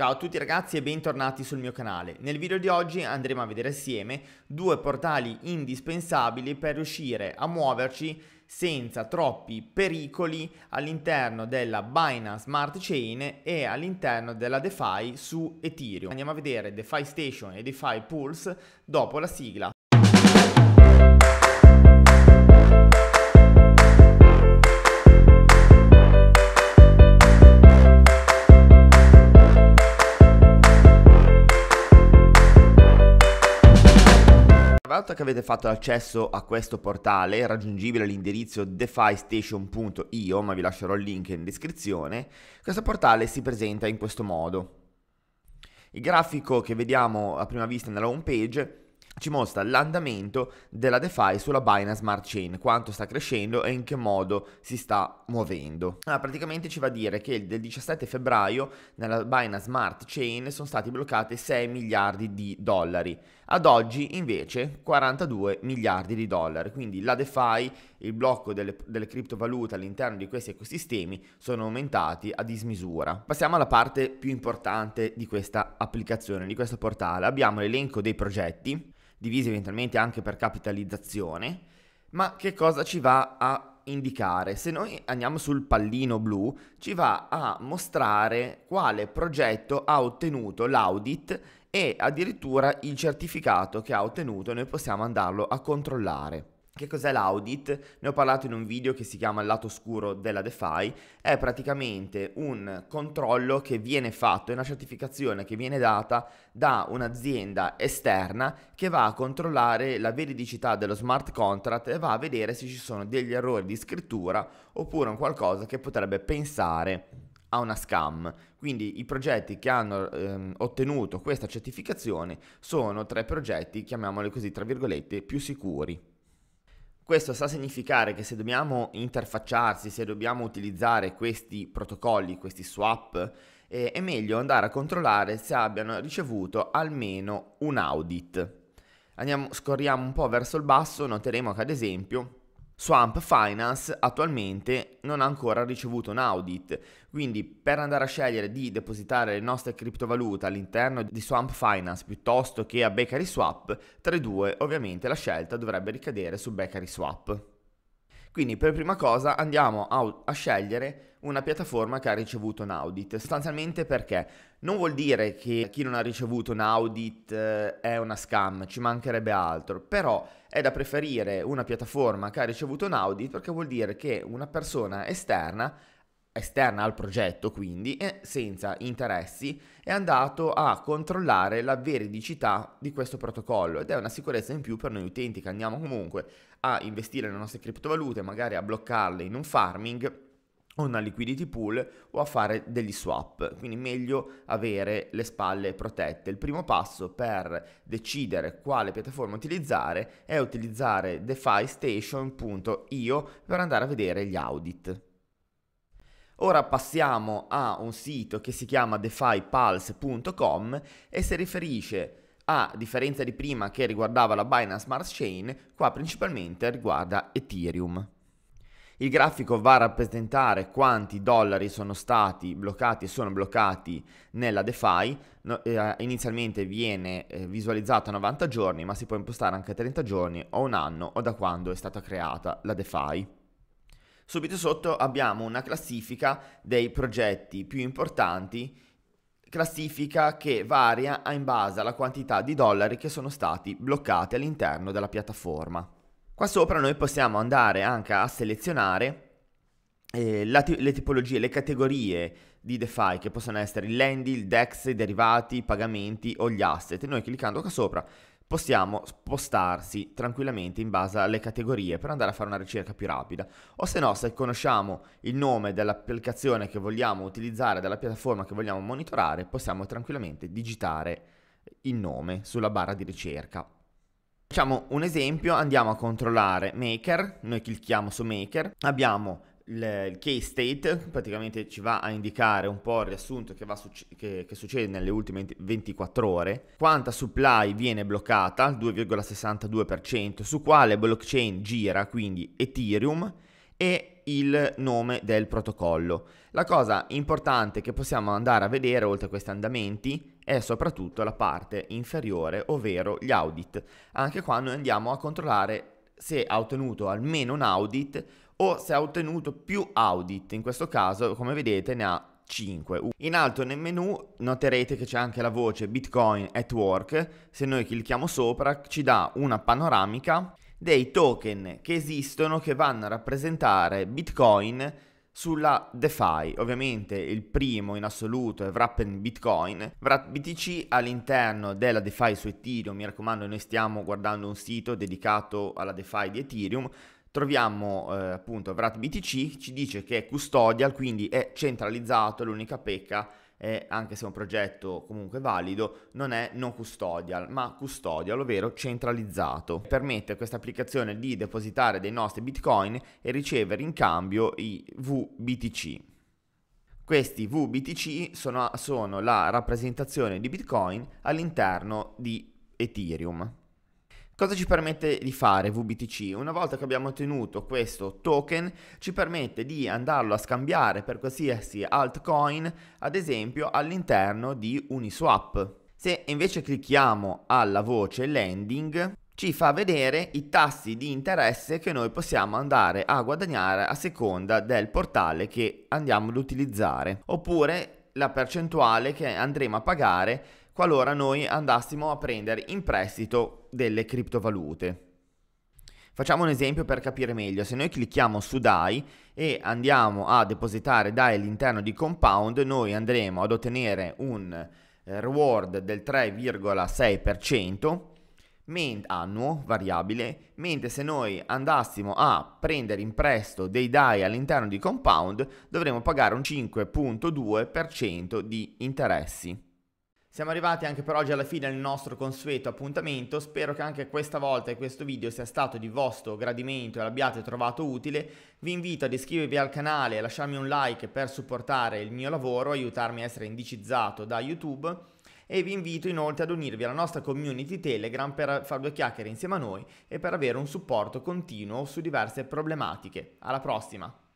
Ciao a tutti ragazzi e bentornati sul mio canale. Nel video di oggi andremo a vedere assieme due portali indispensabili per riuscire a muoverci senza troppi pericoli all'interno della Binance Smart Chain e all'interno della DeFi su Ethereum. Andiamo a vedere DeFi Station e DeFi Pulse dopo la sigla. volta che avete fatto l'accesso a questo portale, raggiungibile all'indirizzo defystation.io, ma vi lascerò il link in descrizione, questo portale si presenta in questo modo. Il grafico che vediamo a prima vista nella home page ci mostra l'andamento della DeFi sulla Binance Smart Chain, quanto sta crescendo e in che modo si sta muovendo. Allora, ah, praticamente ci va a dire che del 17 febbraio nella Binance Smart Chain sono stati bloccati 6 miliardi di dollari, ad oggi invece 42 miliardi di dollari, quindi la DeFi, il blocco delle, delle criptovalute all'interno di questi ecosistemi sono aumentati a dismisura. Passiamo alla parte più importante di questa applicazione, di questo portale, abbiamo l'elenco dei progetti, divisi eventualmente anche per capitalizzazione, ma che cosa ci va a indicare? Se noi andiamo sul pallino blu, ci va a mostrare quale progetto ha ottenuto l'audit e addirittura il certificato che ha ottenuto, noi possiamo andarlo a controllare. Che cos'è l'audit? Ne ho parlato in un video che si chiama Il lato scuro della DeFi, è praticamente un controllo che viene fatto, è una certificazione che viene data da un'azienda esterna che va a controllare la veridicità dello smart contract e va a vedere se ci sono degli errori di scrittura oppure un qualcosa che potrebbe pensare a una scam. Quindi i progetti che hanno ehm, ottenuto questa certificazione sono tre progetti, chiamiamoli così, tra virgolette, più sicuri. Questo sta a significare che se dobbiamo interfacciarsi, se dobbiamo utilizzare questi protocolli, questi swap, eh, è meglio andare a controllare se abbiano ricevuto almeno un audit. Andiamo, scorriamo un po' verso il basso, noteremo che ad esempio Swamp Finance attualmente non ha ancora ricevuto un audit, quindi per andare a scegliere di depositare le nostre criptovalute all'interno di Swamp Finance piuttosto che a Bakery Swap, tra i due ovviamente la scelta dovrebbe ricadere su Bakery Swap. Quindi per prima cosa andiamo a, a, scegliere una piattaforma che ha ricevuto un audit, sostanzialmente perché non vuol dire che chi non ha ricevuto un audit eh, è una scam, ci mancherebbe altro, però è da preferire una piattaforma che ha ricevuto un audit perché vuol dire che una persona esterna esterna al progetto quindi e senza interessi è andato a controllare la veridicità di questo protocollo ed è una sicurezza in più per noi utenti che andiamo comunque a investire le nostre criptovalute magari a bloccarle in un farming o una liquidity pool o a fare degli swap, quindi meglio avere le spalle protette. Il primo passo per decidere quale piattaforma utilizzare è utilizzare defystation.io per andare a vedere gli audit. Ora passiamo a un sito che si chiama defypulse.com e si riferisce a differenza di prima che riguardava la Binance Smart Chain, qua principalmente riguarda Ethereum. Il grafico va a rappresentare quanti dollari sono stati bloccati e sono bloccati nella DeFi. No, eh, inizialmente viene eh, visualizzato a 90 giorni, ma si può impostare anche a 30 giorni o un anno o da quando è stata creata la DeFi. Subito sotto abbiamo una classifica dei progetti più importanti, classifica che varia in base alla quantità di dollari che sono stati bloccati all'interno della piattaforma. Qua sopra noi possiamo andare anche a selezionare eh, la, le tipologie, le categorie di DeFi che possono essere il land, il DEX, i derivati, i pagamenti o gli asset. Noi cliccando qua sopra possiamo spostarsi tranquillamente in base alle categorie per andare a fare una ricerca più rapida. O se no, se conosciamo il nome dell'applicazione che vogliamo utilizzare, della piattaforma che vogliamo monitorare, possiamo tranquillamente digitare il nome sulla barra di ricerca. Facciamo un esempio, andiamo a controllare Maker, noi clicchiamo su Maker, abbiamo il case state praticamente ci va a indicare un po' il riassunto che, succe- che, che, succede nelle ultime 24 ore, quanta supply viene bloccata, il 2,62%, su quale blockchain gira, quindi Ethereum, e il nome del protocollo. La cosa importante che possiamo andare a vedere oltre a questi andamenti è soprattutto la parte inferiore, ovvero gli audit. Anche qua noi andiamo a controllare se ha ottenuto almeno un audit o se ha ottenuto più audit. In questo caso, come vedete, ne ha 5. In alto nel menu noterete che c'è anche la voce Bitcoin at Work. Se noi clicchiamo sopra ci dà una panoramica dei token che esistono che vanno a rappresentare Bitcoin sulla DeFi, ovviamente il primo in assoluto è Wrappen Bitcoin, Wrap BTC all'interno della DeFi su Ethereum, mi raccomando noi stiamo guardando un sito dedicato alla DeFi di Ethereum, troviamo eh, appunto Wrap BTC, ci dice che è custodial, quindi è centralizzato, l'unica pecca eh, anche se è un progetto comunque valido, non è non custodial, ma custodial, ovvero centralizzato. Permette a questa applicazione di depositare dei nostri bitcoin e ricevere in cambio i VBTC. Questi VBTC sono, sono la rappresentazione di bitcoin all'interno di Ethereum. Cosa ci permette di fare VBTC? Una volta che abbiamo ottenuto questo token ci permette di andarlo a scambiare per qualsiasi altcoin, ad esempio all'interno di Uniswap. Se invece clicchiamo alla voce landing ci fa vedere i tassi di interesse che noi possiamo andare a guadagnare a seconda del portale che andiamo ad utilizzare oppure la percentuale che andremo a pagare qualora noi andassimo a prendere in prestito delle criptovalute. Facciamo un esempio per capire meglio. Se noi clicchiamo su DAI e andiamo a depositare DAI all'interno di Compound, noi andremo ad ottenere un eh, reward del 3,6% annuo variabile, mentre se noi andassimo a prendere in prestito dei DAI all'interno di Compound dovremo pagare un 5,2% di interessi. Siamo arrivati anche per oggi alla fine del nostro consueto appuntamento, spero che anche questa volta e questo video sia stato di vostro gradimento e l'abbiate trovato utile, vi invito ad iscrivervi al canale e lasciarmi un like per supportare il mio lavoro, aiutarmi a essere indicizzato da YouTube e vi invito inoltre ad unirvi alla nostra community Telegram per far due chiacchiere insieme a noi e per avere un supporto continuo su diverse problematiche. Alla prossima!